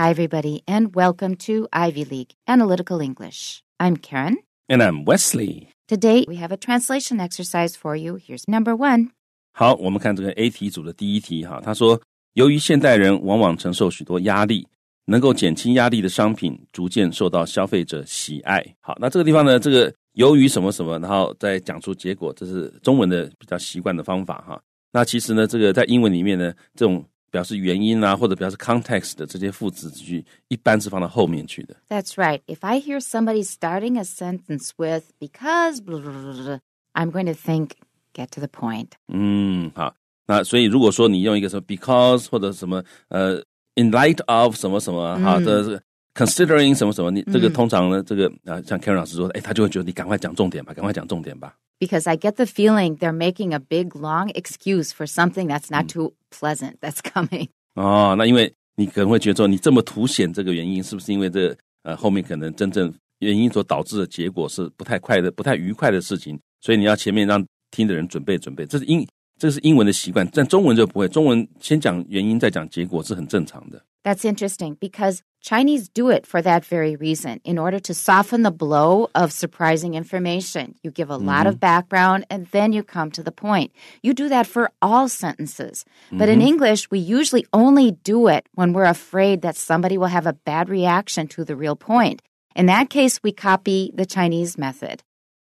Hi, everybody, and welcome to Ivy League Analytical English. I'm Karen. And I'm Wesley. Today, we have a translation exercise for you. Here's number one. 好，我们看这个 A 题组的第一题哈，他说，由于现代人往往承受许多压力，能够减轻压力的商品逐渐受到消费者喜爱。好，那这个地方呢，这个由于什么什么，然后再讲出结果，这是中文的比较习惯的方法哈。那其实呢，这个在英文里面呢，这种表示原因啊，或者表示 context 的这些副词句，一般是放到后面去的。That's right. If I hear somebody starting a sentence with because, I'm going to think get to the point. 嗯，好，那所以如果说你用一个什么 because 或者什么呃 in light of 什么什么哈的 considering 什么什么，你这个通常呢，这个啊，像 Karen 老师说，哎，他就会觉得你赶快讲重点吧，赶快讲重点吧。because I get the feeling they're making a big, long excuse for something that's not too pleasant that's coming. 哦，那因为你可能会觉得说，你这么凸显这个原因，是不是因为这呃后面可能真正原因所导致的结果是不太快乐、不太愉快的事情？所以你要前面让听的人准备准备，这是英这是英文的习惯，但中文就不会。中文先讲原因，再讲结果是很正常的。that's interesting because Chinese do it for that very reason, in order to soften the blow of surprising information. You give a mm-hmm. lot of mm-hmm. background and then you come to the point. You do that for all sentences. Mm-hmm. But in mm-hmm. English, we usually only do it when we're afraid that somebody will have a bad reaction to the real point. In that case, we copy the Chinese method.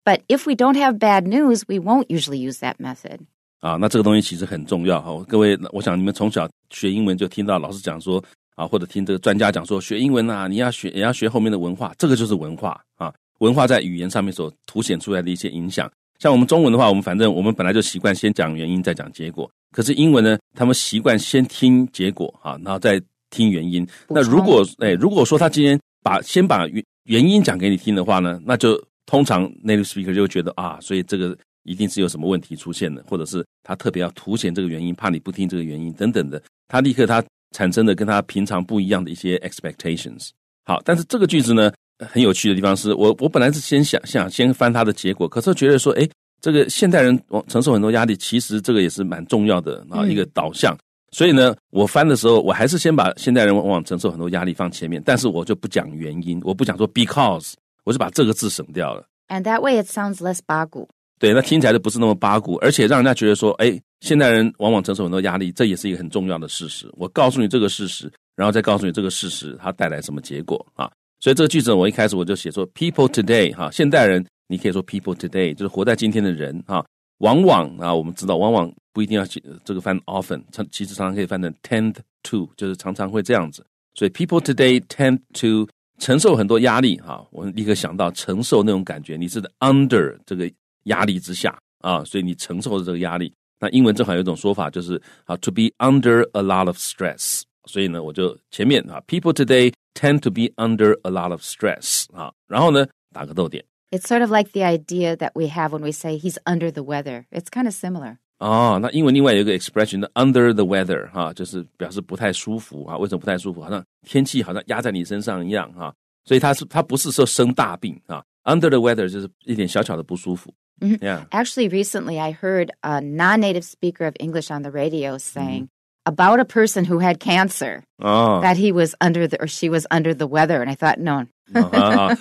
But if we don't have bad news, we won't usually use that method. 啊，那这个东西其实很重要哈、哦，各位，我想你们从小学英文就听到老师讲说啊，或者听这个专家讲说，学英文呢，你要学也要学后面的文化，这个就是文化啊，文化在语言上面所凸显出来的一些影响。像我们中文的话，我们反正我们本来就习惯先讲原因再讲结果，可是英文呢，他们习惯先听结果啊，然后再听原因。那如果哎，如果说他今天把先把原原因讲给你听的话呢，那就通常 native speaker 就觉得啊，所以这个一定是有什么问题出现的，或者是他特别要凸显这个原因，怕你不听这个原因等等的，他立刻他。产生的跟他平常不一样的一些 expectations。好，但是这个句子呢，很有趣的地方是我，我本来是先想想先翻它的结果，可是觉得说，哎，这个现代人承受很多压力，其实这个也是蛮重要的啊，一个导向。所以呢，我翻的时候，我还是先把现代人往往承受很多压力放前面，但是我就不讲原因，我不讲说 because，我是把这个字省掉了。And that way it sounds less 八股。对，那听起来就不是那么八股，而且让人家觉得说，哎，现代人往往承受很多压力，这也是一个很重要的事实。我告诉你这个事实，然后再告诉你这个事实它带来什么结果啊？所以这个句子我一开始我就写说，people today 哈，现代人，你可以说 people today 就是活在今天的人哈，往往啊，我们知道，往往不一定要写这个翻 often，其实常常可以翻成 tend to，就是常常会这样子。所以 people today tend to 承受很多压力哈，我们立刻想到承受那种感觉，你是 under 这个。压力之下啊，所以你承受着这个压力。那英文正好有一种说法就是啊，to be under a lot of stress。所以呢，我就前面啊，people today tend to be under a lot of stress 啊，然后呢，打个逗点。It's sort of like the idea that we have when we say he's under the weather. It's kind of similar. 哦，那英文另外有一个 expression under the weather 哈、啊，就是表示不太舒服啊。为什么不太舒服？好像天气好像压在你身上一样哈、啊。所以它是它不是说生大病啊。Under the weather 就是一点小小的不舒服。Mm-hmm. Yeah. Actually, recently I heard a non native speaker of English on the radio saying mm-hmm. about a person who had cancer oh. that he was under the, or she was under the weather. And I thought, no. 啊 uh-huh.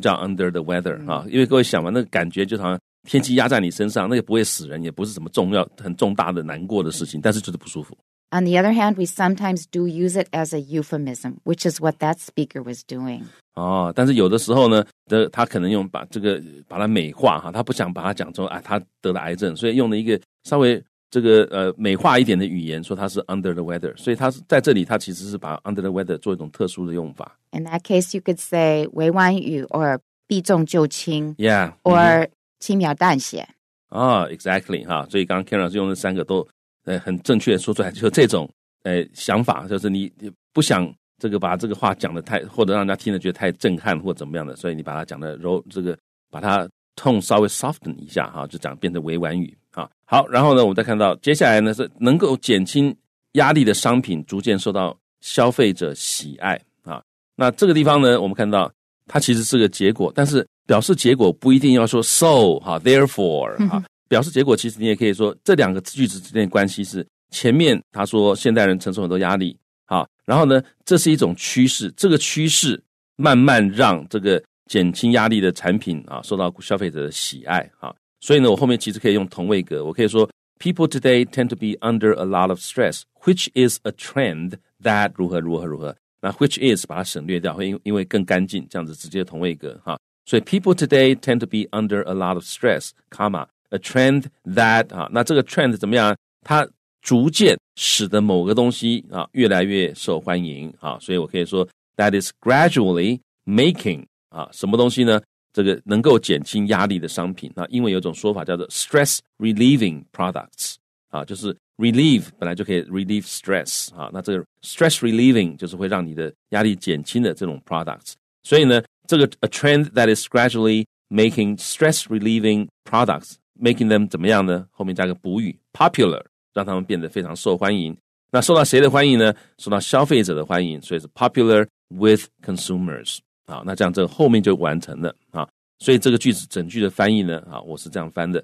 uh-huh. under the weather 啊，因为各位想嘛，那个感觉就好像天气压在你身上，那也不会死人，也不是什么重要、很重大的难过的事情，但是就是不舒服。on the other hand, we sometimes do use it as a euphemism, which is what that speaker was doing. 哦，但是有的时候呢，的他可能用把这个把它美化哈，他不想把它讲成啊，他得了癌症，所以用了一个稍微这个呃美化一点的语言，说他是 under the weather，所以他是在这里他其实是把 under the weather 做一种特殊的用法。In that case, you could say 委婉语 or 避重就轻，yeah，or 轻描淡写。啊、oh,，exactly 哈，所以刚刚 Karen 是用这三个都呃，很正确，说出来就这种，呃，想法就是你不想这个把这个话讲的太，或者让人家听了觉得太震撼或怎么样的，所以你把它讲的柔，这个把它痛稍微 soften 一下哈，就讲变成委婉语啊。好，然后呢，我们再看到接下来呢是能够减轻压力的商品逐渐受到消费者喜爱啊。那这个地方呢，我们看到它其实是个结果，但是表示结果不一定要说 so 哈，therefore 哈。表示结果，其实你也可以说这两个句子之间的关系是前面他说现代人承受很多压力，好，然后呢，这是一种趋势，这个趋势慢慢让这个减轻压力的产品啊受到消费者的喜爱，哈，所以呢，我后面其实可以用同位格，我可以说 People today tend to be under a lot of stress, which is a trend that 如何如何如何。那 which is 把它省略掉，因因为更干净，这样子直接同位格哈。所以 People today tend to be under a lot of stress, comma。a trend that 啊，那这个 trend 怎么样？它逐渐使得某个东西啊越来越受欢迎啊，所以我可以说 that is gradually making 啊什么东西呢？这个能够减轻压力的商品啊，英文有种说法叫做 stress relieving products 啊，就是 relieve 本来就可以 relieve stress 啊，那这个 stress relieving 就是会让你的压力减轻的这种 products，所以呢，这个 a trend that is gradually making stress relieving products making them 怎么样呢？后面加个补语 popular，让他们变得非常受欢迎。那受到谁的欢迎呢？受到消费者的欢迎，所以是 popular with consumers。好，那这样这个后面就完成了啊。所以这个句子整句的翻译呢，啊，我是这样翻的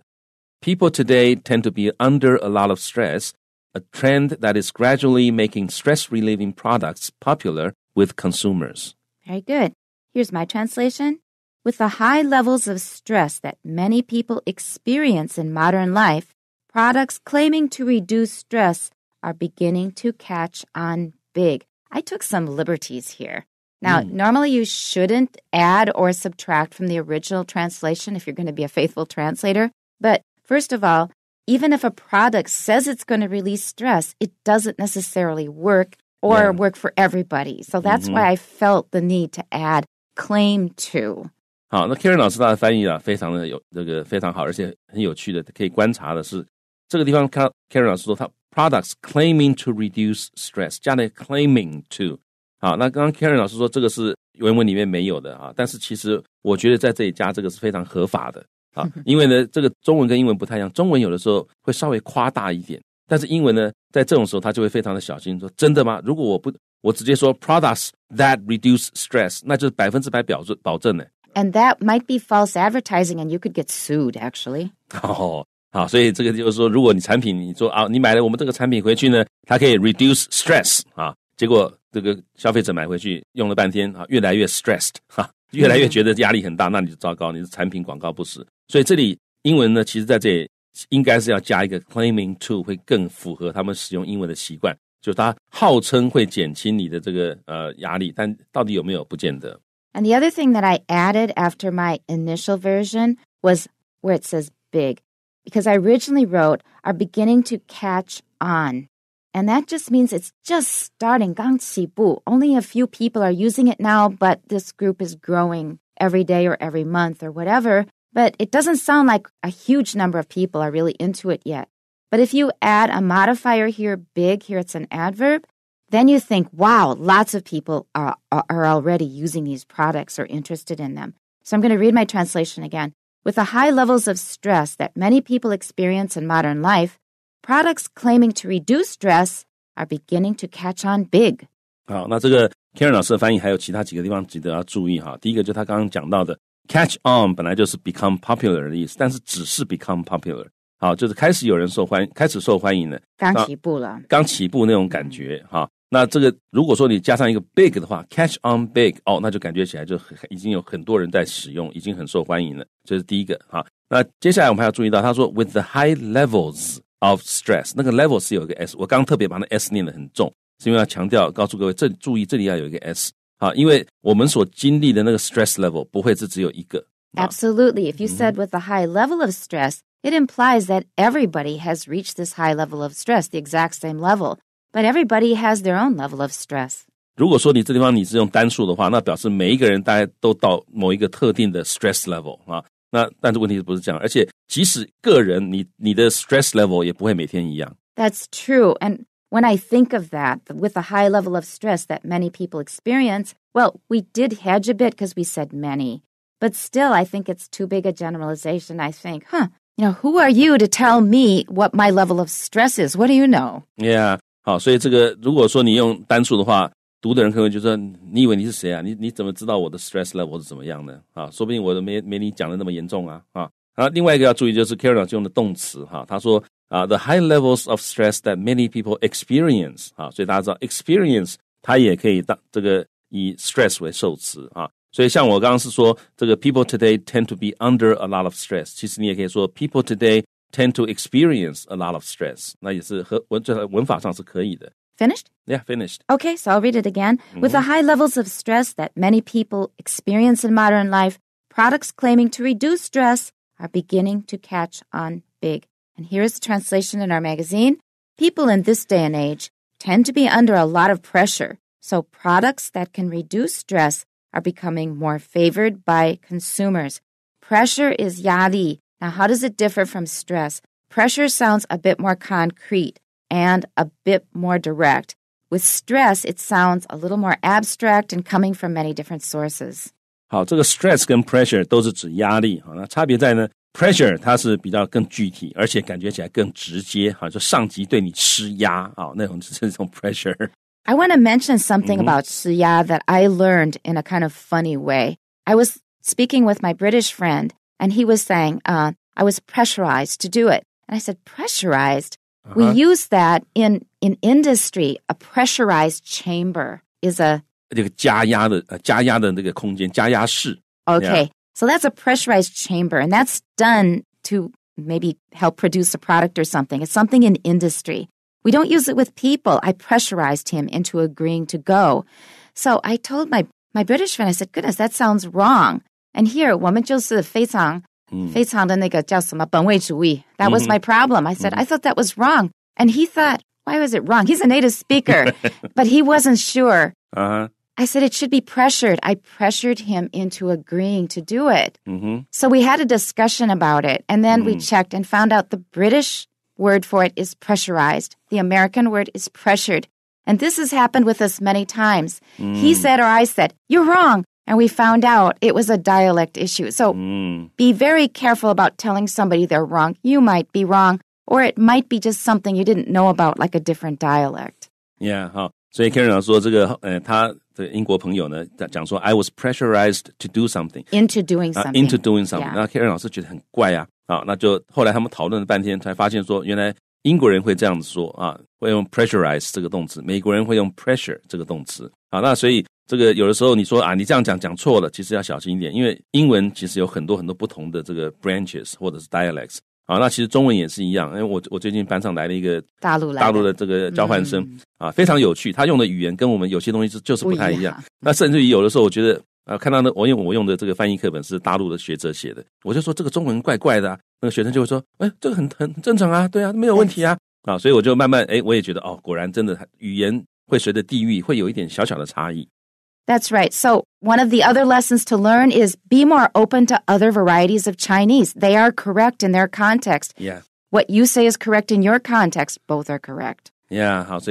：People today tend to be under a lot of stress, a trend that is gradually making stress relieving products popular with consumers. Very good. Here's my translation. With the high levels of stress that many people experience in modern life, products claiming to reduce stress are beginning to catch on big. I took some liberties here. Now, mm. normally you shouldn't add or subtract from the original translation if you're going to be a faithful translator. But first of all, even if a product says it's going to release stress, it doesn't necessarily work or yeah. work for everybody. So that's mm-hmm. why I felt the need to add claim to. 好，那 Karen 老师他的翻译啊，非常的有这个非常好，而且很有趣的。可以观察的是，这个地方，Karen 老师说他 products claiming to reduce stress 加了 claiming to。好，那刚刚 Karen 老师说这个是原文里面没有的啊，但是其实我觉得在这里加这个是非常合法的啊，因为呢，这个中文跟英文不太一样，中文有的时候会稍微夸大一点，但是英文呢，在这种时候他就会非常的小心，说真的吗？如果我不我直接说 products that reduce stress，那就是百分之百表示保证的。And that might be false advertising, and you could get sued, actually. 哦，好，所以这个就是说，如果你产品，你说啊，你买了我们这个产品回去呢，它可以 reduce stress 啊，结果这个消费者买回去用了半天啊，越来越 stressed 哈、啊，越来越觉得压力很大，那你就糟糕，你的产品广告不实。所以这里英文呢，其实在这里应该是要加一个 claiming to，会更符合他们使用英文的习惯。就它号称会减轻你的这个呃压力，但到底有没有，不见得。and the other thing that I added after my initial version was where it says big, because I originally wrote are beginning to catch on. And that just means it's just starting, bu. Only a few people are using it now, but this group is growing every day or every month or whatever. But it doesn't sound like a huge number of people are really into it yet. But if you add a modifier here, big, here it's an adverb, then you think, wow, lots of people are, are already using these products or interested in them. So I'm going to read my translation again. With the high levels of stress that many people experience in modern life, products claiming to reduce stress are beginning to catch on big. 好，那这个 catch on become popular popular。好，就是开始有人受欢，开始受欢迎了，刚起步了，刚起步那种感觉哈。那这个如果说你加上一个 big 的话，catch on big 哦，那就感觉起来就很已经有很多人在使用，已经很受欢迎了。这是第一个啊。那接下来我们还要注意到，他说 with the high levels of stress，那个 level 是有一个 s，我刚特别把那 s 念的很重，是因为要强调告诉各位，这注意这里要有一个 s 啊，因为我们所经历的那个 stress level 不会是只有一个。Absolutely. If you said with the high level of stress, it implies that everybody has reached this high level of stress, the exact same level. But everybody has their own level of stress. 如果说你这地方你是用单数的话，那表示每一个人大家都到某一个特定的 stress level 啊。那但是问题不是这样，而且即使个人你你的 stress level 也不会每天一样。That's true. And when I think of that, with the high level of stress that many people experience, well, we did hedge a bit because we said many. But still, I think it's too big a generalization. I think, huh, you know, who are you to tell me what my level of stress is? What do you know? Yeah. 好，所以这个如果说你用单数的话，读的人可能就说，你以为你是谁啊？你你怎么知道我的 stress level 是怎么样呢？啊，说不定我都没没你讲的那么严重啊！啊，然后另外一个要注意就是 c a r o l a 用的动词哈，他说啊，the high levels of stress that many people experience 啊，所以大家知道 experience 它也可以当这个以 stress 为受词啊，所以像我刚刚是说这个 people today tend to be under a lot of stress，其实你也可以说 people today。tend to experience a lot of stress. Finished? Yeah, finished. Okay, so I'll read it again. Mm-hmm. With the mm-hmm. high levels of stress that many people experience in modern life, products claiming to reduce stress are beginning to catch on big. And here is the translation in our magazine. People in this day and age tend to be under a lot of pressure, so products that can reduce stress are becoming more favored by consumers. Pressure is yadi, now, how does it differ from stress? Pressure sounds a bit more concrete and a bit more direct. With stress, it sounds a little more abstract and coming from many different sources. 好，这个 stress 跟 pressure 都是指压力。好，那差别在呢，pressure pressure。I want to mention something about Suya that I learned in a kind of funny way. I was speaking with my British friend, and he was saying, uh, I was pressurized to do it. And I said, pressurized? Uh-huh. We use that in, in industry. A pressurized chamber is a. okay. yeah. so that's a pressurized chamber, and that's done to maybe help produce a product or something. It's something in industry. We don't use it with people. I pressurized him into agreeing to go. So I told my, my British friend, I said, goodness, that sounds wrong. And here 我们就是非常、mm. 非常的那个叫什么本位主义。That was That was my problem. I said mm-hmm. I thought that was wrong, and he thought why was it wrong? He's a native speaker, but he wasn't sure. Uh-huh. I said it should be pressured. I pressured him into agreeing to do it. Mm-hmm. So we had a discussion about it, and then we mm. checked and found out the British word for it is pressurized. The American word is pressured. And this has happened with us many times. Mm. He said or I said, You're wrong. And we found out it was a dialect issue. So mm. be very careful about telling somebody they're wrong. You might be wrong, or it might be just something you didn't know about, like a different dialect. Yeah, 好，所以 Karen 讲说这个，呃，他的英国朋友呢，讲说 I was pressurized to do something into doing uh, into doing something。那 Karen 老师觉得很怪呀、啊，啊，那就后来他们讨论了半天，才发现说原来英国人会这样子说啊，会用 pressurize 这个动词，美国人会用 pressure 这个动词。好，那所以这个有的时候你说啊，你这样讲讲错了，其实要小心一点，因为英文其实有很多很多不同的这个 branches 或者是 dialects 啊，那其实中文也是一样，因为我我最近班上来了一个大陆大陆的这个交换生啊，非常有趣，他用的语言跟我们有些东西是就是不太一样，那甚至于有的时候我觉得啊，看到那我用我用的这个翻译课本是大陆的学者写的，我就说这个中文怪怪的，那个学生就会说，哎，这个很很正常啊，对啊，没有问题啊啊，所以我就慢慢哎，我也觉得哦，果然真的语言会随着地域会有一点小小的差异。That's right. So, one of the other lessons to learn is be more open to other varieties of Chinese. They are correct in their context. Yeah. What you say is correct in your context. Both are correct. Yeah. That's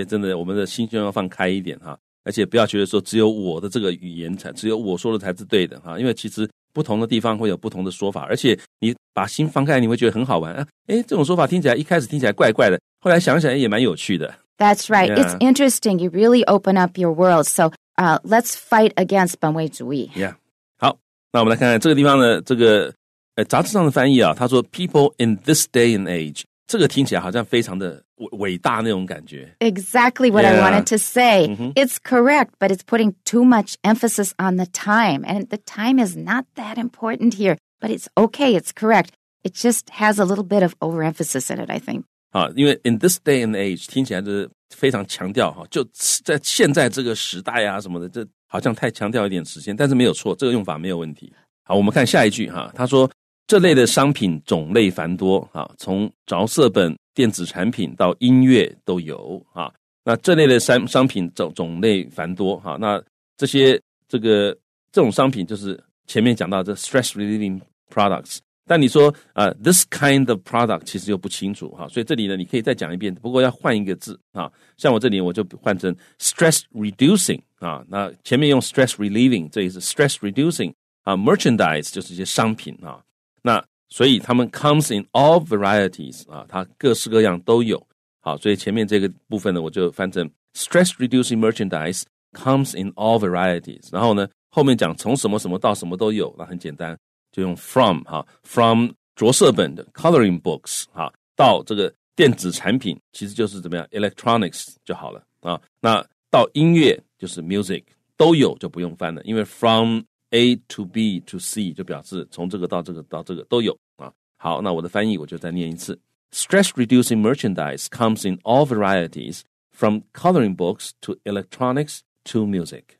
right. Yeah. It's interesting. You really open up your world. So 啊、uh,，Let's fight against 本位主义。Yeah，好，那我们来看看这个地方的这个呃杂志上的翻译啊，他说 People in this day and age，这个听起来好像非常的伟伟大那种感觉。Exactly what yeah. I wanted to say. -hmm. It's correct, but it's putting too much emphasis on the time, and the time is not that important here. But it's okay. It's correct. It just has a little bit of overemphasis in it, I think. 啊，因为 in this day and age 听起来是非常强调哈，就在现在这个时代啊什么的，这好像太强调一点时间，但是没有错，这个用法没有问题。好，我们看下一句哈，他说这类的商品种类繁多哈，从着色本、电子产品到音乐都有啊。那这类的商商品种种类繁多哈，那这些这个这种商品就是前面讲到的 stress relieving products。但你说啊，this kind of product 其实又不清楚哈，所以这里呢，你可以再讲一遍，不过要换一个字啊。像我这里我就换成 stress-reducing 啊。那前面用 stress-relieving，这里是 stress-reducing 啊，merchandise 就是一些商品啊。那所以它们 comes in all varieties 啊，它各式各样都有。好，所以前面这个部分呢，我就翻成 stress-reducing merchandise comes in all varieties。然后呢，后面讲从什么什么到什么都有，那很简单。就用 from 哈、啊、，from 着色本的 coloring books 啊，到这个电子产品，其实就是怎么样 electronics 就好了啊。那到音乐就是 music 都有，就不用翻了，因为 from A to B to C 就表示从这个到这个到这个都有啊。好，那我的翻译我就再念一次：Stress-reducing merchandise comes in all varieties, from coloring books to electronics to music.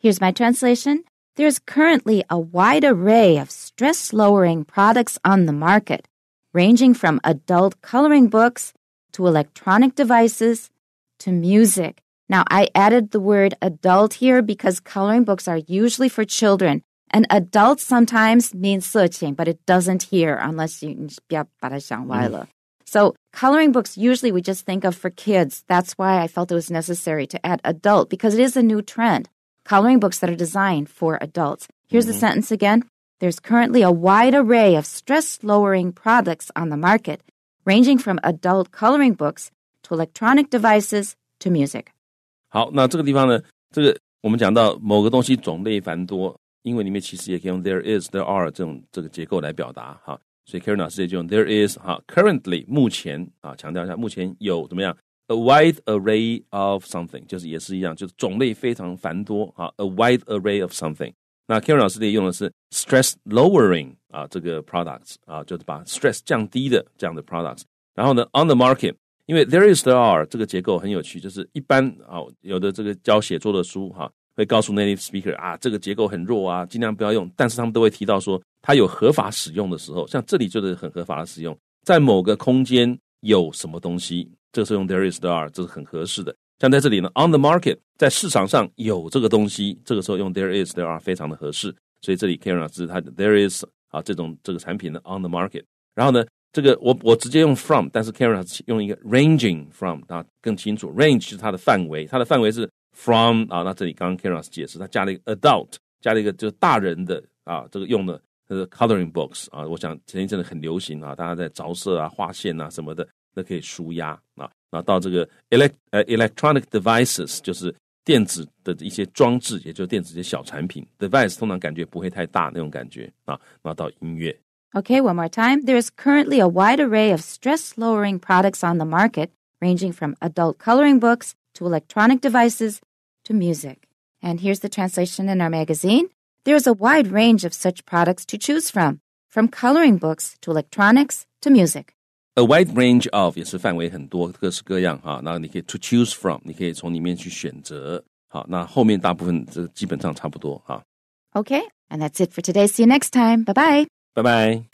Here's my translation. There's currently a wide array of stress lowering products on the market, ranging from adult coloring books to electronic devices to music. Now, I added the word adult here because coloring books are usually for children. And adult sometimes means 色情, but it doesn't here unless you Mm. So coloring books usually we just think of for kids. That's why I felt it was necessary to add adult because it is a new trend coloring books that are designed for adults. Here's mm-hmm. the sentence again. There's currently a wide array of stress lowering products on the market, ranging from adult coloring books to electronic devices to music. 好，那这个地方呢，这个我们讲到某个东西种类繁多，英文里面其实也可以用 there is、there are 这种这个结构来表达哈。所以 Karen 老师也就用 there is A wide array of something 就是也是一样，就是种类非常繁多啊。A wide array of something，那 k a r e n 老师这里用的是 stress lowering 啊，这个 products 啊，就是把 stress 降低的这样的 products。然后呢，on the market，因为 there is there are 这个结构很有趣，就是一般啊，有的这个教写作的书哈，会告诉 native speaker 啊，这个结构很弱啊，尽量不要用。但是他们都会提到说，它有合法使用的时候，像这里就是很合法的使用，在某个空间有什么东西。这个时候用 there is there are 这是很合适的。像在这里呢，on the market 在市场上有这个东西，这个时候用 there is there are 非常的合适。所以这里 k a r a 是它 there is 啊这种这个产品呢 on the market。然后呢，这个我我直接用 from，但是 k a r a 用一个 ranging from，啊更清楚。range 是它的范围，它的范围是 from 啊。那这里刚刚 k a r a 解释，他加了一个 adult，加了一个就是大人的啊，这个用的是 coloring books 啊。我想前一阵子很流行啊，大家在着色啊、画线啊什么的。那可以舒压啊。然后到这个 elect 呃 electronic devices 就是电子的一些装置，也就是电子一些小产品。device 通常感觉不会太大那种感觉啊。然后到音乐。Okay, one more time. There is currently a wide array of stress lowering products on the market, ranging from adult coloring books to electronic devices to music. And here's the translation in our magazine. There is a wide range of such products to choose from, from coloring books to electronics to music a wide range of 也是范围很多，各式各样哈。那你可以 to choose from，你可以从里面去选择。好，那后面大部分这基本上差不多哈。Okay, and that's it for today. See you next time. Bye bye. Bye bye.